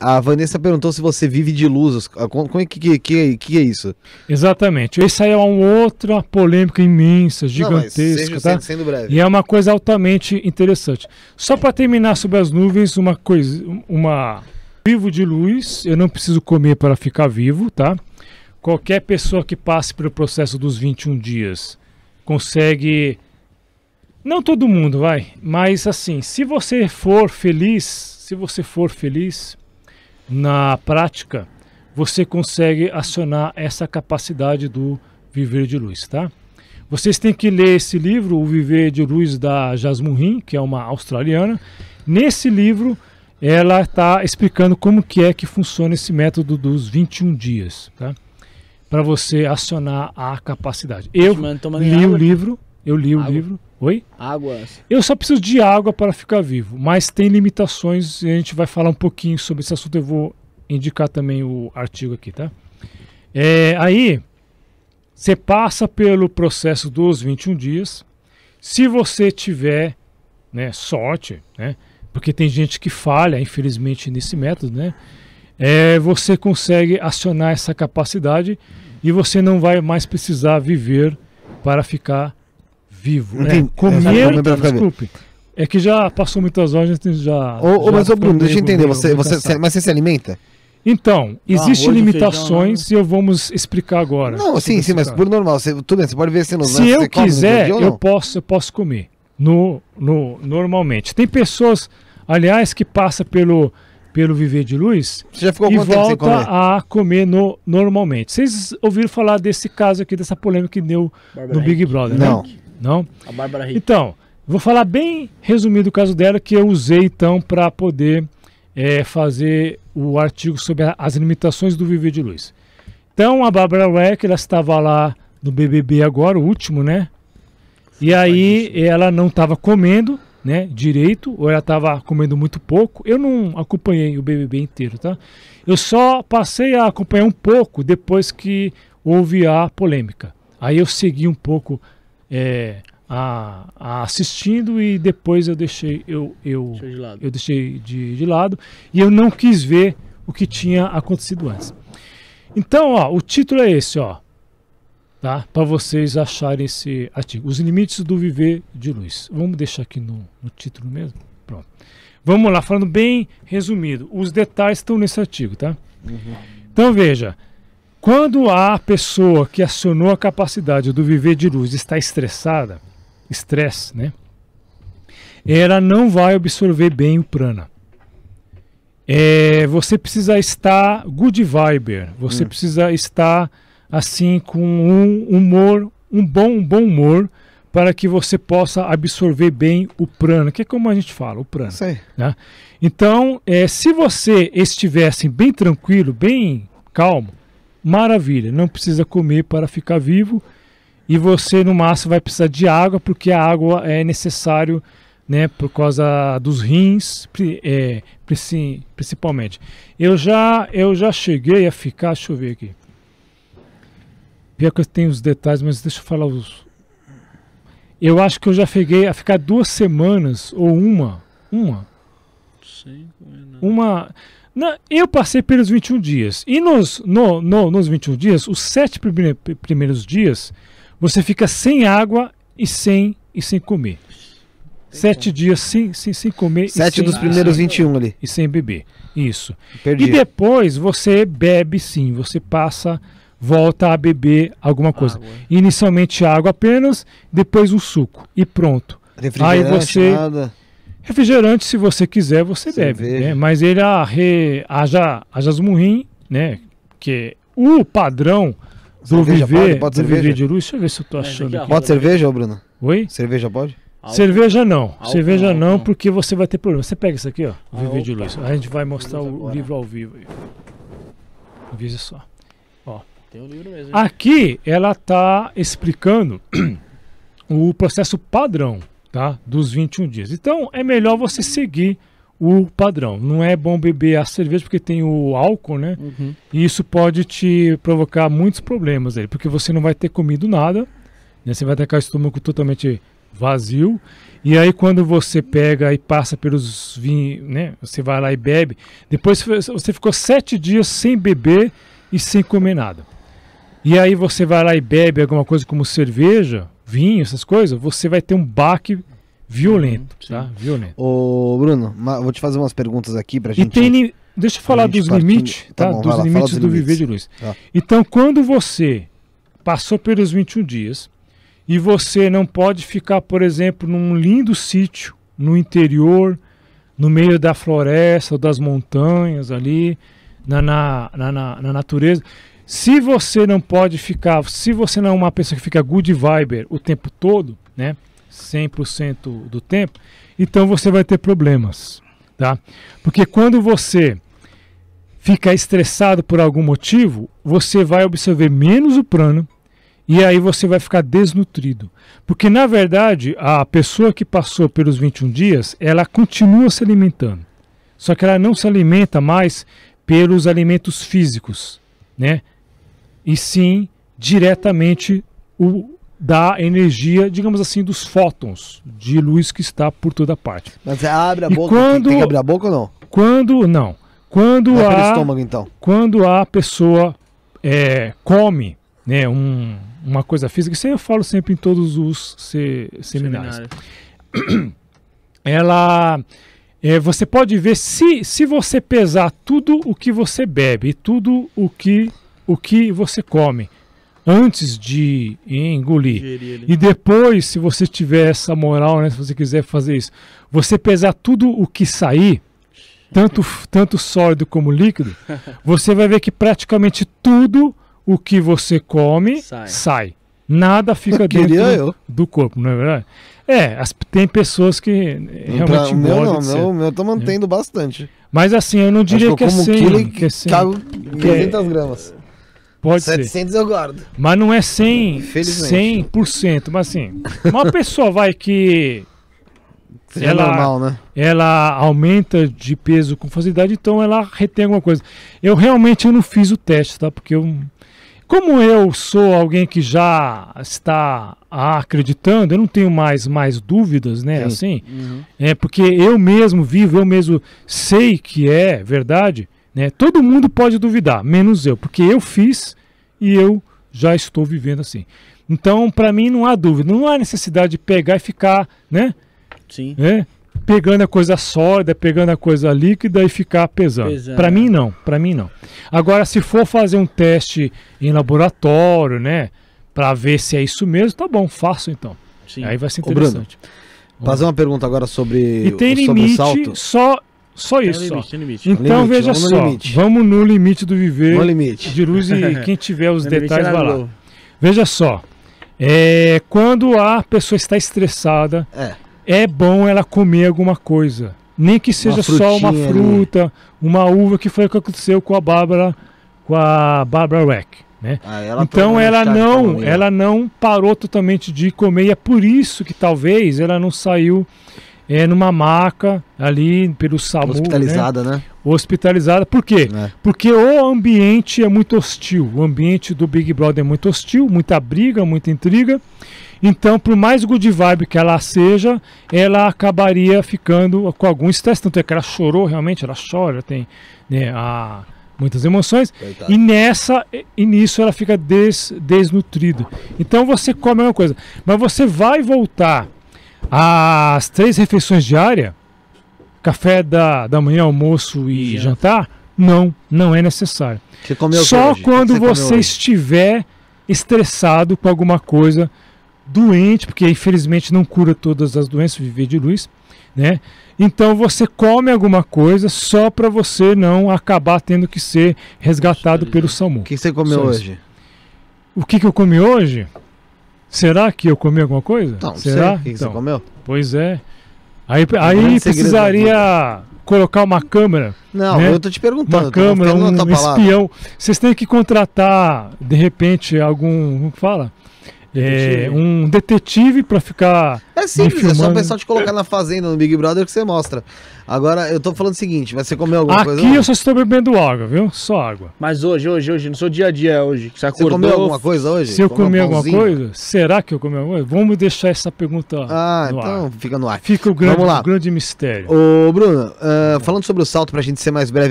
a Vanessa perguntou se você vive de luzes. Ah, Como é que, que, que, que é isso? Exatamente. Isso aí é uma outra polêmica imensa, gigantesca. Não, tá? sendo, breve. E é uma coisa altamente interessante. Só para terminar sobre as nuvens, uma coisa. Uma. Vivo de luz, eu não preciso comer para ficar vivo, tá? Qualquer pessoa que passe pelo processo dos 21 dias consegue não todo mundo vai, mas assim, se você for feliz, se você for feliz, na prática, você consegue acionar essa capacidade do viver de luz, tá? Vocês têm que ler esse livro, O Viver de Luz da Jasmine que é uma australiana. Nesse livro, ela está explicando como que é que funciona esse método dos 21 dias, tá? Para você acionar a capacidade. Eu li o livro, eu li água. o livro. Oi? Águas. Eu só preciso de água para ficar vivo, mas tem limitações e a gente vai falar um pouquinho sobre esse assunto. Eu vou indicar também o artigo aqui, tá? É, aí, você passa pelo processo dos 21 dias. Se você tiver né, sorte, né? Porque tem gente que falha, infelizmente, nesse método, né? É, você consegue acionar essa capacidade e você não vai mais precisar viver para ficar vivo. Entendi. É, é desculpe. É que já passou muitas horas, a gente já. ou já mas, Bruno, deixa eu entender. Você, você, mas você se alimenta? Então, ah, existem ah, limitações feijão, né? e eu vamos explicar agora. Não, sim, sim, mas por normal, você, tudo bem, você pode ver se não Se eu quiser, eu posso, eu posso comer. No, no, normalmente. Tem pessoas, aliás, que passa pelo pelo Viver de Luz Você já ficou e volta comer? a comer no, normalmente. Vocês ouviram falar desse caso aqui, dessa polêmica que deu Barbara no Hick. Big Brother, né? Não. Né? Não? A Bárbara Então, vou falar bem resumido o caso dela, que eu usei então para poder é, fazer o artigo sobre a, as limitações do Viver de Luz. Então, a Bárbara Weck ela estava lá no BBB agora, o último, né? E aí ela não estava comendo, né, direito, ou ela estava comendo muito pouco. Eu não acompanhei o BBB inteiro, tá? Eu só passei a acompanhar um pouco depois que houve a polêmica. Aí eu segui um pouco é, a, a assistindo e depois eu deixei eu, eu, de eu deixei de, de lado e eu não quis ver o que tinha acontecido antes. Então, ó, o título é esse, ó tá? para vocês acharem esse artigo. Os limites do viver de luz. Vamos deixar aqui no, no título mesmo? Pronto. Vamos lá, falando bem resumido. Os detalhes estão nesse artigo, tá? Uhum. Então veja, quando a pessoa que acionou a capacidade do viver de luz está estressada, estresse, né? Ela não vai absorver bem o prana. É, você precisa estar good viber, você hum. precisa estar assim com um humor, um bom, um bom humor, para que você possa absorver bem o prana, que é como a gente fala, o prana. Né? Então, é, se você estivesse assim, bem tranquilo, bem calmo, maravilha, não precisa comer para ficar vivo e você no máximo vai precisar de água, porque a água é necessário né, por causa dos rins, é, principalmente. Eu já, eu já cheguei a ficar, deixa eu ver aqui. Pior que eu tenho os detalhes, mas deixa eu falar os. Eu acho que eu já cheguei a ficar duas semanas ou uma. Uma. Sim, é, né? uma. Na, eu passei pelos 21 dias. E nos, no, no, nos 21 dias, os sete primeiros dias, você fica sem água e sem, e sem comer. Tem sete dias sem, sem, sem comer. Sete sem, dos primeiros sem, 21 ali. E sem beber. Isso. Perdi. E depois você bebe sim, você passa volta a beber alguma coisa. Água. Inicialmente água apenas, depois um suco e pronto. Refrigerante, Aí você nada. refrigerante, se você quiser, você Cerveja. bebe, né? Mas ele a ah, re... haja azmurrim, né? Que é o padrão do cerveja viver pode, pode do cerveja? viver de luz. Deixa eu ver se eu tô achando. É, aqui. Pode cerveja, Bruno? Oi? Cerveja pode? Alco. Cerveja não, Alco. cerveja Alco. não, porque você vai ter problema. Você pega isso aqui, ó, Viver ah, de Luz. A gente vai mostrar o livro ao vivo aí. Avisa só. Tem um livro mesmo. Hein? Aqui ela está explicando o processo padrão tá? dos 21 dias. Então é melhor você seguir o padrão. Não é bom beber a cerveja porque tem o álcool, né? Uhum. E isso pode te provocar muitos problemas aí, porque você não vai ter comido nada, né? você vai ter o estômago totalmente vazio. E aí quando você pega e passa pelos vinhos, né? Você vai lá e bebe. Depois você ficou sete dias sem beber e sem comer nada e aí você vai lá e bebe alguma coisa como cerveja, vinho, essas coisas, você vai ter um baque violento, tá? Violento. Ô, Bruno, vou te fazer umas perguntas aqui pra gente. E tem li... Deixa eu falar dos limites, tá? tá bom, dos lá, limites dos do limites. viver de luz. Tá. Então, quando você passou pelos 21 dias e você não pode ficar, por exemplo, num lindo sítio no interior, no meio da floresta ou das montanhas ali, na, na, na, na natureza. Se você não pode ficar, se você não é uma pessoa que fica good viber o tempo todo, né, 100% do tempo, então você vai ter problemas, tá? Porque quando você fica estressado por algum motivo, você vai absorver menos o prana e aí você vai ficar desnutrido. Porque na verdade, a pessoa que passou pelos 21 dias, ela continua se alimentando. Só que ela não se alimenta mais pelos alimentos físicos, né? e sim diretamente o da energia, digamos assim, dos fótons de luz que está por toda parte. Mas é, abre a e boca, quando, tem que abrir a boca ou não? Quando não, quando a estômago, então. quando a pessoa é, come, né, um, uma coisa física, isso eu falo sempre em todos os se, seminários. Ela é, você pode ver se, se você pesar tudo o que você bebe tudo o que o que você come antes de engolir. e depois, se você tiver essa moral, né, se você quiser fazer isso, você pesar tudo o que sair, tanto, tanto sólido como líquido, você vai ver que praticamente tudo o que você come sai. sai. Nada fica eu dentro do corpo, não é verdade? É, as, tem pessoas que realmente meu, Não, meu, meu, eu tô né? mantendo é. bastante. Mas assim, eu não diria Acho que, que é como é 100. Quilo que é 100. Cago é gramas. Pode 700 ser. eu guardo. Mas não é 100, 100%. Mas assim, uma pessoa vai que. Seja é ela, normal, né? Ela aumenta de peso com facilidade, então ela retém alguma coisa. Eu realmente eu não fiz o teste, tá? Porque eu. Como eu sou alguém que já está acreditando, eu não tenho mais, mais dúvidas, né? Sim. Assim, uhum. é porque eu mesmo vivo, eu mesmo sei que é verdade. Né? Todo mundo pode duvidar, menos eu, porque eu fiz e eu já estou vivendo assim. Então, para mim, não há dúvida, não há necessidade de pegar e ficar, né? Sim. Né? Pegando a coisa sólida, pegando a coisa líquida e ficar pesando. Para é. mim, não. Para mim, não. Agora, se for fazer um teste em laboratório, né? Para ver se é isso mesmo, tá bom, faço então. Sim. Aí vai ser interessante. Ô, Bruno, fazer uma pergunta agora sobre, e tem sobre limite, o salto. Só só isso. limite, limite. Então limite, veja vamos só, no vamos no limite do viver. No limite. De luz e quem tiver os detalhes é vai lá. Veja só, é, quando a pessoa está estressada, é. é bom ela comer alguma coisa. Nem que seja uma só uma fruta, uma uva, que foi o que aconteceu com a Bárbara, com a Bárbara Wack, Né? Ah, ela então ela não, ela não parou totalmente de comer e é por isso que talvez ela não saiu é, numa maca ali pelo SAMU. Né? Hospitalizada, né? né? Hospitalizada. Por quê? É. Porque o ambiente é muito hostil. O ambiente do Big Brother é muito hostil, muita briga, muita intriga. Então, por mais good vibe que ela seja, ela acabaria ficando com algum estresse. Tanto é que ela chorou, realmente, ela chora, tem né, a, muitas emoções. Coitado. E nessa e nisso ela fica des, desnutrida. Então você come a mesma coisa. Mas você vai voltar as três refeições diárias, café da, da manhã, almoço e jantar, não, não é necessário. Só hoje? quando você, você estiver estressado com alguma coisa, doente, porque infelizmente não cura todas as doenças, viver de luz, né? Então você come alguma coisa só para você não acabar tendo que ser resgatado pelo SAMU. O que você comeu hoje? O que, que eu comi hoje? Será que eu comi alguma coisa? Não, Será? Sei. O que, então, você comeu? Pois é. Aí, aí é precisaria colocar uma câmera. Não, né? eu estou te perguntando. Uma câmera, um espião. Vocês têm que contratar, de repente, algum. Como fala? É, detetive. É, um detetive para ficar. É simples, é só pensar te colocar na fazenda no Big Brother que você mostra. Agora, eu tô falando o seguinte: vai você comer alguma Aqui coisa? Aqui eu só estou bebendo água, viu? Só água. Mas hoje, hoje, hoje, no seu dia a dia hoje. Você, acordou, você comeu alguma coisa hoje? Se eu comer um alguma coisa? Será que eu comi alguma coisa? Vamos deixar essa pergunta. Ah, então ar. fica no ar. Fica o grande, Vamos lá. grande mistério. Ô, Bruno, uh, falando sobre o salto, pra gente ser mais breve.